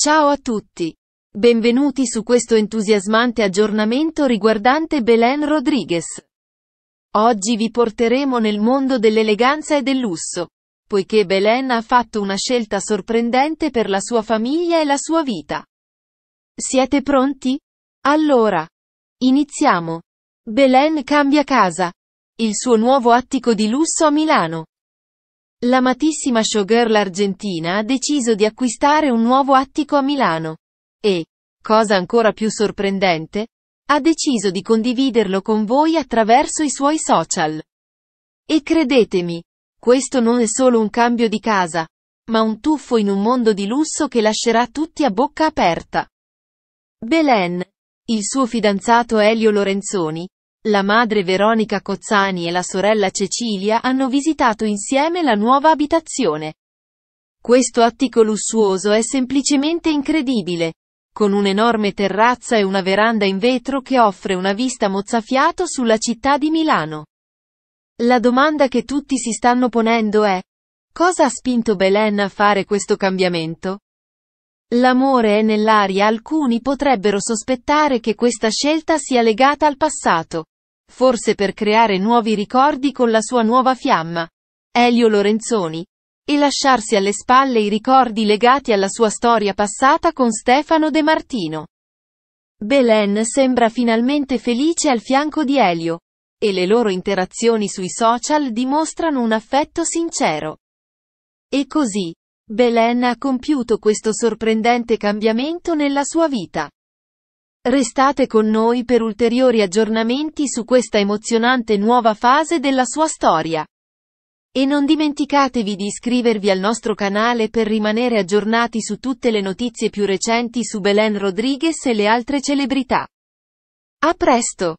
Ciao a tutti! Benvenuti su questo entusiasmante aggiornamento riguardante Belen Rodriguez. Oggi vi porteremo nel mondo dell'eleganza e del lusso, poiché Belen ha fatto una scelta sorprendente per la sua famiglia e la sua vita. Siete pronti? Allora, iniziamo. Belen cambia casa. Il suo nuovo attico di lusso a Milano. L'amatissima showgirl argentina ha deciso di acquistare un nuovo attico a Milano. E, cosa ancora più sorprendente, ha deciso di condividerlo con voi attraverso i suoi social. E credetemi, questo non è solo un cambio di casa, ma un tuffo in un mondo di lusso che lascerà tutti a bocca aperta. Belen, il suo fidanzato Elio Lorenzoni, la madre Veronica Cozzani e la sorella Cecilia hanno visitato insieme la nuova abitazione. Questo attico lussuoso è semplicemente incredibile, con un'enorme terrazza e una veranda in vetro che offre una vista mozzafiato sulla città di Milano. La domanda che tutti si stanno ponendo è, cosa ha spinto Belen a fare questo cambiamento? L'amore è nell'aria alcuni potrebbero sospettare che questa scelta sia legata al passato. Forse per creare nuovi ricordi con la sua nuova fiamma. Elio Lorenzoni. E lasciarsi alle spalle i ricordi legati alla sua storia passata con Stefano De Martino. Belen sembra finalmente felice al fianco di Elio. E le loro interazioni sui social dimostrano un affetto sincero. E così, Belen ha compiuto questo sorprendente cambiamento nella sua vita. Restate con noi per ulteriori aggiornamenti su questa emozionante nuova fase della sua storia. E non dimenticatevi di iscrivervi al nostro canale per rimanere aggiornati su tutte le notizie più recenti su Belen Rodriguez e le altre celebrità. A presto!